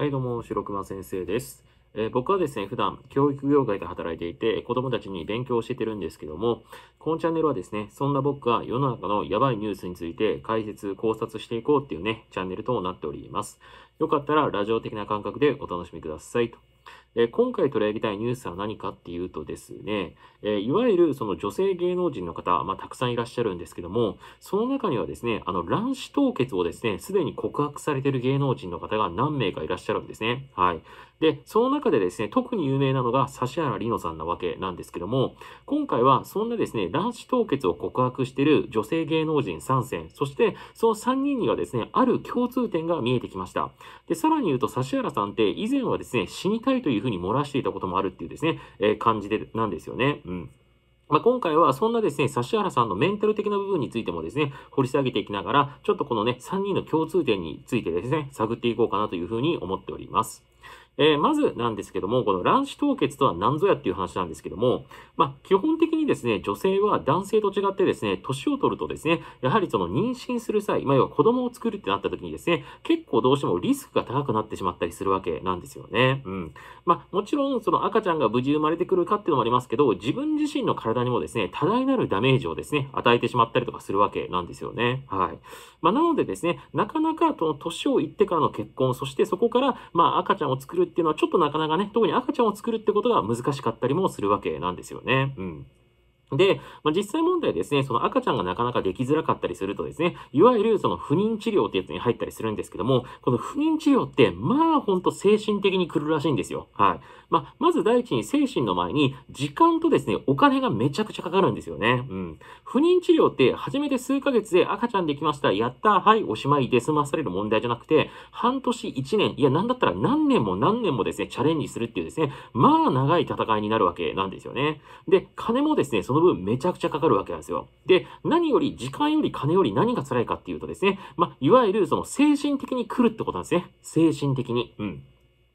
はい、どうも、白熊先生です。えー、僕はですね、普段、教育業界で働いていて、子供たちに勉強を教えてるんですけども、このチャンネルはですね、そんな僕が世の中のやばいニュースについて解説、考察していこうっていうね、チャンネルとなっております。よかったら、ラジオ的な感覚でお楽しみくださいと。え今回取り上げたいニュースは何かっていうとですね、えいわゆるその女性芸能人の方、まあ、たくさんいらっしゃるんですけども、その中にはですね、あの、卵子凍結をですね、すでに告白されている芸能人の方が何名かいらっしゃるんですね。はい。で、その中でですね、特に有名なのが指原莉乃さんなわけなんですけども、今回はそんなですね、卵子凍結を告白している女性芸能人3選、そしてその3人にはですね、ある共通点が見えてきました。で、さらに言うと指原さんって以前はですね、死にたいといういうふうに漏らしていたこともあるっていうですね、え感じで、なんですよね。うん。まあ、今回はそんなですね、指原さんのメンタル的な部分についてもですね、掘り下げていきながら、ちょっとこのね、3人の共通点についてですね、探っていこうかなというふうに思っております。えー、まずなんですけども、この卵子凍結とは何ぞやっていう話なんですけども、まあ、基本的にですね、女性は男性と違ってですね、年を取るとですね、やはりその妊娠する際、まあ、要は子供を作るってなった時にですね、結構どうしてもリスクが高くなってしまったりするわけなんですよね。うん。まあ、もちろん、その赤ちゃんが無事生まれてくるかっていうのもありますけど、自分自身の体にもですね、多大なるダメージをですね、与えてしまったりとかするわけなんですよね。はい。まあ、なのでですね、なかなか、その年をいってからの結婚、そしてそこから、まあ、赤ちゃんを作るっていうのはちょっとなかなかね、特に赤ちゃんを作るってことが難しかったりもするわけなんですよね。うん。で、まあ、実際問題ですね、その赤ちゃんがなかなかできづらかったりするとですね、いわゆるその不妊治療ってやつに入ったりするんですけども、この不妊治療って、まあほんと精神的に来るらしいんですよ。はい。まあ、まず第一に精神の前に、時間とですね、お金がめちゃくちゃかかるんですよね。うん。不妊治療って、初めて数ヶ月で赤ちゃんできました、やった、はい、おしまいで済まされる問題じゃなくて、半年、1年、いや、なんだったら何年も何年もですね、チャレンジするっていうですね、まあ長い戦いになるわけなんですよね。で、金もですね、その分めちゃくちゃかかるわけなんですよ。で、何より、時間より金より何が辛いかっていうとですね、まあ、いわゆるその精神的に来るってことなんですね。精神的に。うん。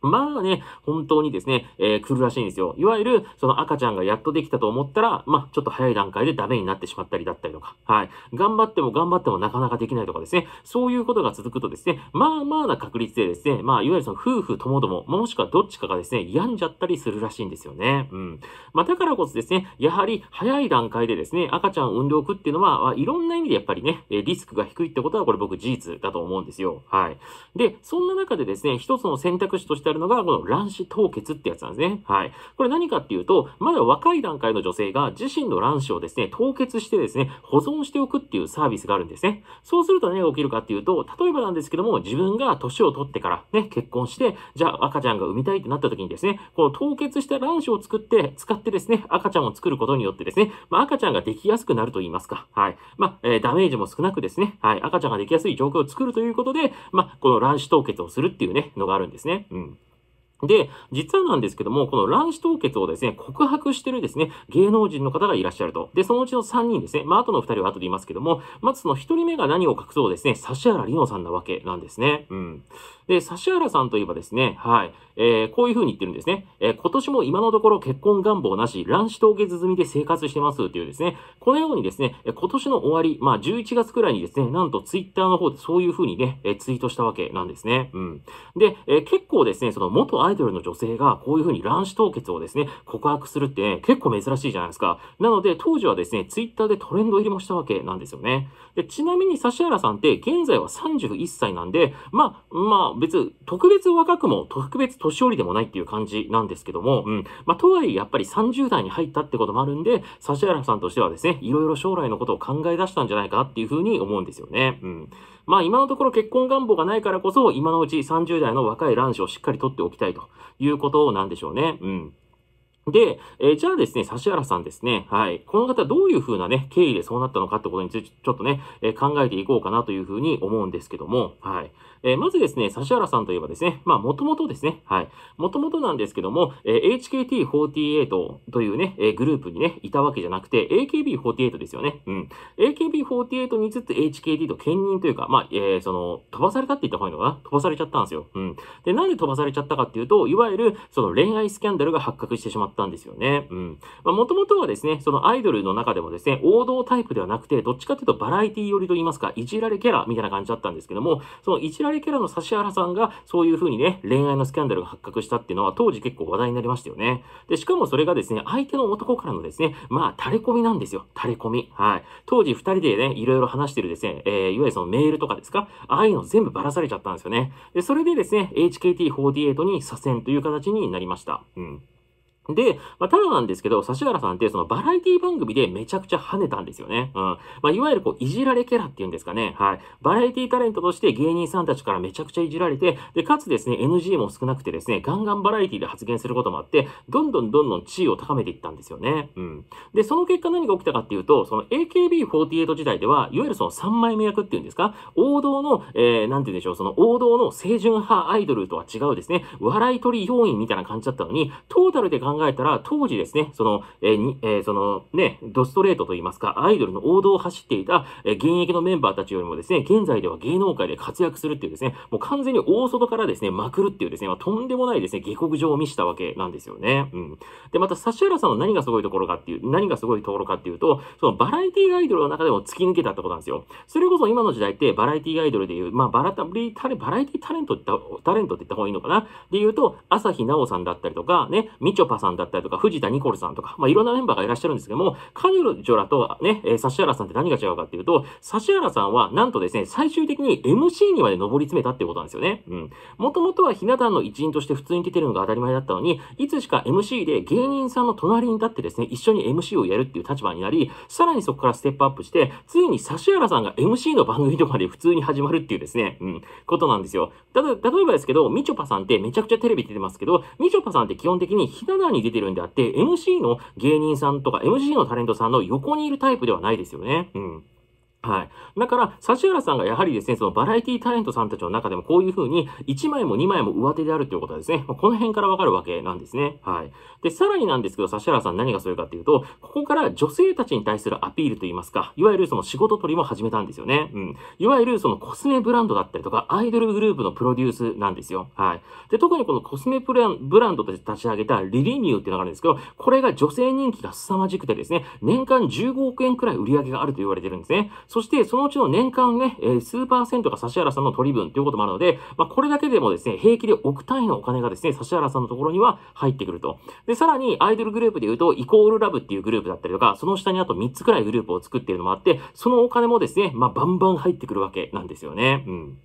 まあね、本当にですね、えー、来るらしいんですよ。いわゆる、その赤ちゃんがやっとできたと思ったら、まあ、ちょっと早い段階でダメになってしまったりだったりとか、はい。頑張っても頑張ってもなかなかできないとかですね、そういうことが続くとですね、まあまあな確率でですね、まあ、いわゆるその夫婦ともども、もしくはどっちかがですね、病んじゃったりするらしいんですよね。うん。まあ、だからこそですね、やはり早い段階でですね、赤ちゃんを産んでおくっていうのは、まあ、いろんな意味でやっぱりね、リスクが低いってことは、これ僕事実だと思うんですよ。はい。で、そんな中でですね、一つの選択肢としててあるのが、この卵子凍結ってやつなんですね。はい。これ何かっていうと、まだ若い段階の女性が自身の卵子をですね、凍結してですね、保存しておくっていうサービスがあるんですね。そうすると何が起きるかっていうと、例えばなんですけども、自分が年を取ってからね、結婚して、じゃあ赤ちゃんが産みたいってなった時にですね、この凍結した卵子を作って、使ってですね、赤ちゃんを作ることによってですね、まあ、赤ちゃんができやすくなると言いますか。はい。まあ、えー、ダメージも少なくですね、はい、赤ちゃんができやすい状況を作るということで、まあ、この卵子凍結をするっていうね、のがあるんですね。うん。で、実はなんですけども、この卵子凍結をですね、告白してるですね、芸能人の方がいらっしゃると。で、そのうちの3人ですね、まあ、あとの2人は後で言いますけども、まずその1人目が何を隠そうですね、指原里乃さんなわけなんですね。うん。で、指原さんといえばですね、はい、えー、こういう風に言ってるんですね。えー、今年も今のところ結婚願望なし、卵子凍結済みで生活してますっていうですね、このようにですね、今年の終わり、まあ11月くらいにですね、なんとツイッターの方でそういう風にね、えツイートしたわけなんですね。うん。で、え結構ですね、その元アイドルの女性がこういう風に卵子凍結をですね、告白するって、ね、結構珍しいじゃないですか。なので、当時はですね、ツイッターでトレンド入りもしたわけなんですよね。で、ちなみに指原さんって現在は31歳なんで、まあ、まあ、別、特別若くも、特別年寄りでもないっていう感じなんですけども、うん。まあ、とはいえ、やっぱり30代に入ったってこともあるんで、指原さんとしてはですね、いろいろ将来のことを考え出したんじゃないかっていうふうに思うんですよね。うん。まあ、今のところ結婚願望がないからこそ、今のうち30代の若い卵子をしっかり取っておきたいということなんでしょうね。うん。で、えー、じゃあですね、指原さんですね、はい、この方どういうふうなね、経緯でそうなったのかってことについて、ちょっとね、えー、考えていこうかなというふうに思うんですけども、はい。えー、まずですね、指原さんといえばですね、まあ、もともとですね、はい。もともとなんですけども、えー、HKT48 というね、えグループにね、いたわけじゃなくて、AKB48 ですよね。うん。AKB48 にずっと HKT と兼任というか、まあ、えー、その、飛ばされたって言った方がいいのかな飛ばされちゃったんですよ。うん。で、なんで飛ばされちゃったかっていうと、いわゆる、その恋愛スキャンダルが発覚してしまったったんですよね。うん。まあ、もともとはですね、そのアイドルの中でもですね、王道タイプではなくて、どっちかというとバラエティ寄りと言いますか、いじられキャラみたいな感じだったんですけども、そのいじられキャラの指原さんが、そういう風にね、恋愛のスキャンダルが発覚したっていうのは、当時結構話題になりましたよね。で、しかもそれがですね、相手の男からのですね、まあ、垂れ込みなんですよ。垂れ込み。はい。当時二人でね、いろいろ話してるですね、えー、いわゆるそのメールとかですか、ああいうの全部ばらされちゃったんですよね。で、それでですね、HKT48 に左遷という形になりました。うん。で、まあ、ただなんですけど、指原さんってそのバラエティ番組でめちゃくちゃ跳ねたんですよね。うん。まあ、いわゆるこう、いじられキャラっていうんですかね。はい。バラエティタレントとして芸人さんたちからめちゃくちゃいじられて、で、かつですね、NG も少なくてですね、ガンガンバラエティで発言することもあって、どんどんどんどん地位を高めていったんですよね。うん。で、その結果何が起きたかっていうと、その AKB48 時代では、いわゆるその3枚目役っていうんですか、王道の、えー、なんて言うんでしょう、その王道の清純派アイドルとは違うですね、笑い取り要員みたいな感じだったのに、トータルで考考えたら、当時ですね、その、えー、えー、そのね、ドストレートといいますか、アイドルの王道を走っていた、えー、現役のメンバーたちよりもですね、現在では芸能界で活躍するっていうですね、もう完全に大外からですね、まくるっていうですね、まあ、とんでもないですね、下克上を見したわけなんですよね。うん。で、また、指原さんの何がすごいところかっていう、何がすごいところかっていうと、そのバラエティアイドルの中でも突き抜けたってことなんですよ。それこそ今の時代ってバラエティアイドルでいう、まあ、バラタリタレ、バラエティタレントって、タレントって言った方がいいのかなで言うと、朝日奈央さんだったりとか、ね、みちょぱさんさんだったりとか、藤田ニコルさんとか、まあ、いろんなメンバーがいらっしゃるんですけども、彼女らとね、えー、指原さんって何が違うかっていうと、指原さんは、なんとですね、最終的に MC にまで上り詰めたっていうことなんですよね。うん。もともとはひな壇の一員として普通に出てるのが当たり前だったのに、いつしか MC で芸人さんの隣に立ってですね、一緒に MC をやるっていう立場になり、さらにそこからステップアップして、ついに指原さんが MC の番組とかで普通に始まるっていうですね、うん、ことなんですよ。ただ、例えばですけど、みちょぱさんってめちゃくちゃテレビ出てますけど、みちょぱさんって基本的にひな壇に出てるんであって、MC の芸人さんとか MC のタレントさんの横にいるタイプではないですよね。うん。はい。だから、指原さんがやはりですね、そのバラエティタレントさんたちの中でもこういうふうに、1枚も2枚も上手であるということはですね、この辺からわかるわけなんですね。はい。で、さらになんですけど、指原さん何がするかっていうと、ここから女性たちに対するアピールといいますか、いわゆるその仕事取りも始めたんですよね。うん。いわゆるそのコスメブランドだったりとか、アイドルグループのプロデュースなんですよ。はい。で、特にこのコスメブランドで立ち上げたリリミューっていうのがあるんですけど、これが女性人気が凄まじくてですね、年間15億円くらい売り上げがあると言われてるんですね。そして、そのうちの年間ね、え数パーセントが指原さんの取り分ということもあるので、まあ、これだけでもですね、平気で億単位のお金がですね、指原さんのところには入ってくると。で、さらに、アイドルグループで言うと、イコールラブっていうグループだったりとか、その下にあと3つくらいグループを作っているのもあって、そのお金もですね、まあ、バンバン入ってくるわけなんですよね。うん。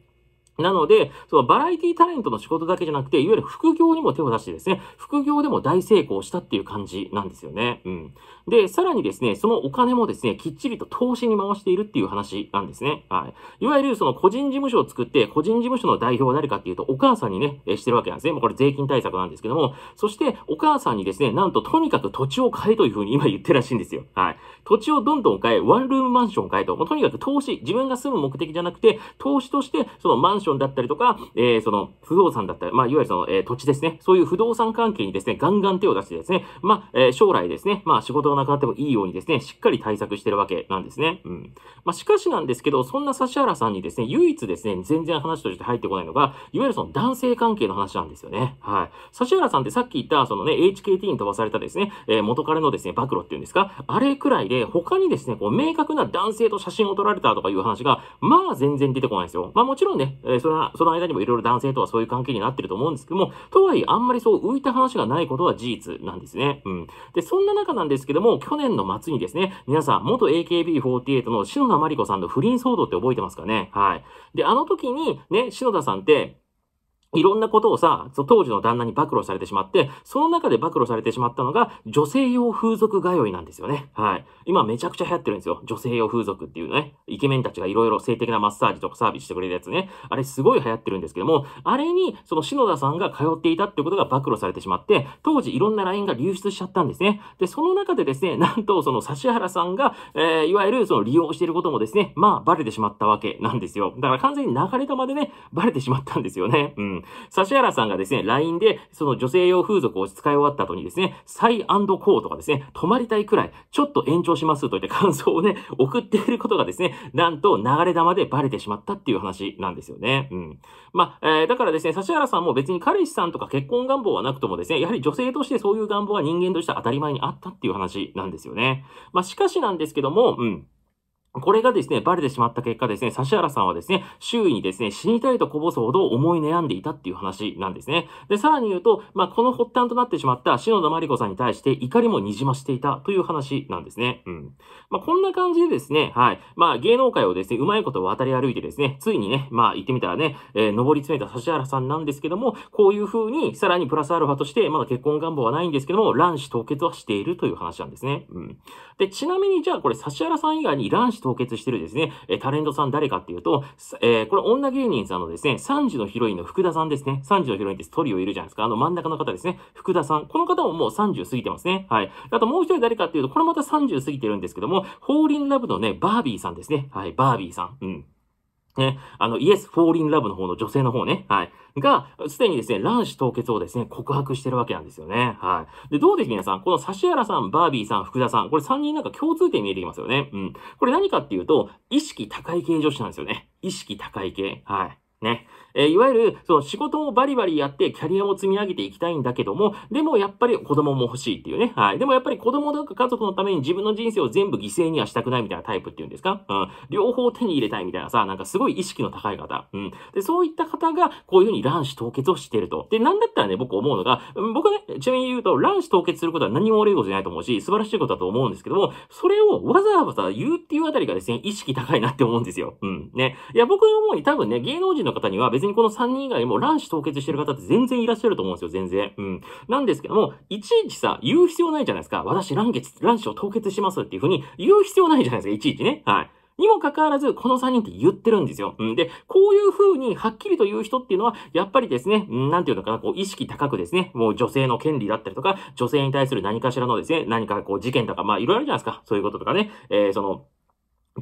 なので、そのバラエティタレントの仕事だけじゃなくて、いわゆる副業にも手を出してですね、副業でも大成功したっていう感じなんですよね。うん。で、さらにですね、そのお金もですね、きっちりと投資に回しているっていう話なんですね。はい。いわゆるその個人事務所を作って、個人事務所の代表は誰かっていうと、お母さんにね、えしてるわけなんですね。もうこれ税金対策なんですけども、そしてお母さんにですね、なんととにかく土地を買えというふうに今言ってるらしいんですよ。はい。土地をどんどん買え、ワンルームマンション買えと、もうとにかく投資、自分が住む目的じゃなくて、投資として、そのマンションションだったりとか、えー、その、不動産だったり、まあ、いわゆるその、えー、土地ですね。そういう不動産関係にですね、ガンガン手を出してですね、まあ、えー、将来ですね、まあ、仕事がなくなってもいいようにですね、しっかり対策してるわけなんですね。うん。まあ、しかしなんですけど、そんな指原さんにですね、唯一ですね、全然話として入ってこないのが、いわゆるその男性関係の話なんですよね。はい。指原さんってさっき言った、そのね、HKT に飛ばされたですね、えー、元彼のですね、暴露っていうんですか、あれくらいで、他にですね、こう、明確な男性と写真を撮られたとかいう話が、まあ、全然出てこないんですよ。まあ、もちろんね、えー、その、その間にもいろいろ男性とはそういう関係になってると思うんですけども、とはいえあんまりそう浮いた話がないことは事実なんですね。うん。で、そんな中なんですけども、去年の末にですね、皆さん、元 AKB48 の篠田麻里子さんの不倫騒動って覚えてますかねはい。で、あの時に、ね、篠田さんって、いろんなことをさ、当時の旦那に暴露されてしまって、その中で暴露されてしまったのが、女性用風俗通いなんですよね。はい。今めちゃくちゃ流行ってるんですよ。女性用風俗っていうね。イケメンたちがいろいろ性的なマッサージとかサービスしてくれるやつね。あれすごい流行ってるんですけども、あれに、その篠田さんが通っていたってことが暴露されてしまって、当時いろんな LINE が流出しちゃったんですね。で、その中でですね、なんとその指原さんが、えー、いわゆるその利用していることもですね、まあ、バレてしまったわけなんですよ。だから完全に流れ玉でね、バレてしまったんですよね。うん。ん。指原さんがですね、LINE で、その女性用風俗を使い終わった後にですね、サイコーとかですね、泊まりたいくらい、ちょっと延長しますといった感想をね、送っていることがですね、なんと流れ玉でバレてしまったっていう話なんですよね。うん。まあ、えー、だからですね、指原さんも別に彼氏さんとか結婚願望はなくともですね、やはり女性としてそういう願望は人間として当たり前にあったっていう話なんですよね。まあ、しかしなんですけども、うん。これがですね、バレてしまった結果ですね、指原さんはですね、周囲にですね、死にたいとこぼすほど思い悩んでいたっていう話なんですね。で、さらに言うと、まあ、この発端となってしまった篠田真理子さんに対して怒りも滲ましていたという話なんですね。うん。まあ、こんな感じでですね、はい。まあ、芸能界をですね、うまいこと渡り歩いてですね、ついにね、まあ、言ってみたらね、えー、上り詰めた指原さんなんですけども、こういうふうに、さらにプラスアルファとして、まだ結婚願望はないんですけども、卵子凍結はしているという話なんですね。うん。で、ちなみにじゃあこれ指原さん以外に卵子凍結してるですね、えタレントさん誰かっていうと、えー、これ女芸人さんのですね、3時のヒロインの福田さんですね。3時のヒロインってトリオいるじゃないですか。あの真ん中の方ですね。福田さん。この方ももう30過ぎてますね。はい。あともう一人誰かっていうと、これまた30過ぎてるんですけども、ホーリンラブのね、バービーさんですね。はい、バービーさん。うん。ね、あの、イエス・フォーリン・ラブの方の女性の方ね、はい、が、すでにですね、卵子凍結をですね、告白してるわけなんですよね。はい。で、どうです皆さん、この指原さん、バービーさん、福田さん、これ3人なんか共通点見えてきますよね。うん。これ何かっていうと、意識高い系女子なんですよね。意識高い系。はい。ね。えー、いわゆる、その仕事をバリバリやってキャリアも積み上げていきたいんだけども、でもやっぱり子供も欲しいっていうね。はい。でもやっぱり子供とか家族のために自分の人生を全部犠牲にはしたくないみたいなタイプっていうんですかうん。両方手に入れたいみたいなさ、なんかすごい意識の高い方。うん。で、そういった方が、こういうふうに卵子凍結をしていると。で、なんだったらね、僕思うのが、僕ね、ちなみに言うと、卵子凍結することは何も悪いことじゃないと思うし、素晴らしいことだと思うんですけども、それをわざわざ言うっていうあたりがですね、意識高いなって思うんですよ。うん。ね。いや、僕の思うに多分ね、芸能人のな方には、別にこの3人以外も卵子凍結してる方って全然いらっしゃると思うんですよ、全然。うん。なんですけども、いちいちさ、言う必要ないじゃないですか。私卵血、卵子を凍結しますっていうふうに言う必要ないじゃないですか、いちいちね。はい。にもかかわらず、この3人って言ってるんですよ。うんで、こういう風にはっきりと言う人っていうのは、やっぱりですね、なんていうのかな、こう、意識高くですね、もう女性の権利だったりとか、女性に対する何かしらのですね、何かこう、事件とか、まあ、いろいろあるじゃないですか。そういうこととかね、えー、その、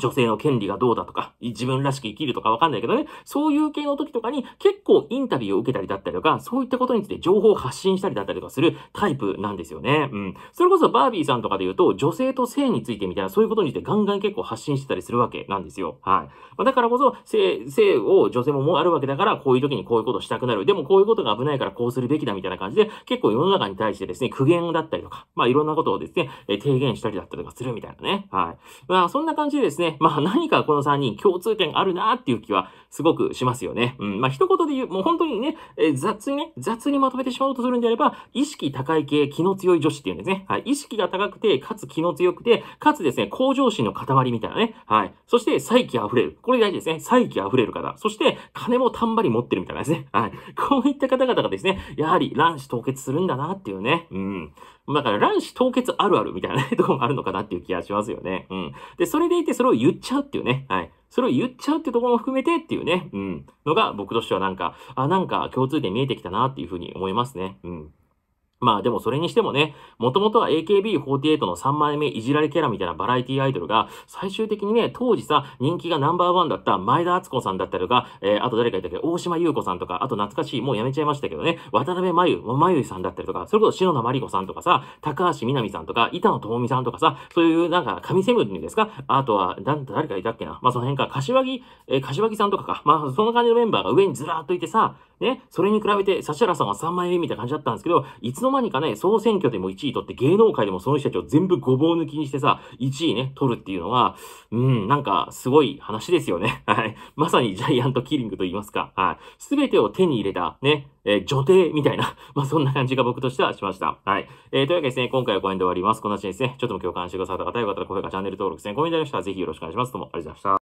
女性の権利がどうだとか、自分らしく生きるとかわかんないけどね、そういう系の時とかに結構インタビューを受けたりだったりとか、そういったことについて情報を発信したりだったりとかするタイプなんですよね。うん。それこそバービーさんとかで言うと、女性と性についてみたいな、そういうことについてガンガン結構発信してたりするわけなんですよ。はい。だからこそ、性、性を女性ももあるわけだから、こういう時にこういうことしたくなる。でもこういうことが危ないからこうするべきだみたいな感じで、結構世の中に対してですね、苦言だったりとか、まあいろんなことをですね、え提言したりだったりとかするみたいなね。はい。まあそんな感じでですね、まあ何かこの3人共通点あるなっていう気はすごくしますよね。うん、まあ一言で言う、もう本当にね、えー、雑にね、雑にまとめてしまおうとするんであれば、意識高い系、気の強い女子っていうんですね。はい、意識が高くて、かつ気の強くて、かつですね、向上心の塊みたいなね。はい。そして、再起溢れる。これ大事ですね。再起溢れる方。そして、金もたんばり持ってるみたいなですね。はい。こういった方々がですね、やはり卵子凍結するんだなっていうね。うん。だから卵子凍結あるあるみたいな、とこもあるのかなっていう気がしますよね。うん。で、それでいてそれを言っちゃうっていうね。はい。それを言っちゃうってところも含めてっていうね。うん。のが僕としてはなんか、あ、なんか共通点見えてきたなっていうふうに思いますね。うん。まあでもそれにしてもね、もともとは AKB48 の3枚目いじられキャラみたいなバラエティアイドルが、最終的にね、当時さ、人気がナンバーワンだった前田敦子さんだったりとか、えー、あと誰かいたっけ大島優子さんとか、あと懐かしい、もうやめちゃいましたけどね、渡辺真由、真由さんだったりとか、それこそ篠田真理子さんとかさ、高橋みなみさんとか、板野友美さんとかさ、そういうなんか、神セブンですかあとは、ん誰かいたっけなまあその辺か、柏木、えー、柏木さんとかか。まあその感じのメンバーが上にずらーっといてさ、ね、それに比べて、指原さんは3枚目みたいな感じだったんですけど、いつのの間にかね、総選挙でも1位取って芸能界でもその人たちを全部ごぼう抜きにしてさ、1位ね、取るっていうのは、うん、なんかすごい話ですよね。はい。まさにジャイアントキリングと言いますか、はい。すべてを手に入れた、ね、えー、女帝みたいな、まあ、そんな感じが僕としてはしました。はい。えー、というわけでですね、今回はこの辺で終わります。この話ですね、ちょっとも共感してくださった方、よかったら高評価、チャンネル登録、ですね、コメントありましたらぜひよろしくお願いします。どうもありがとうございました。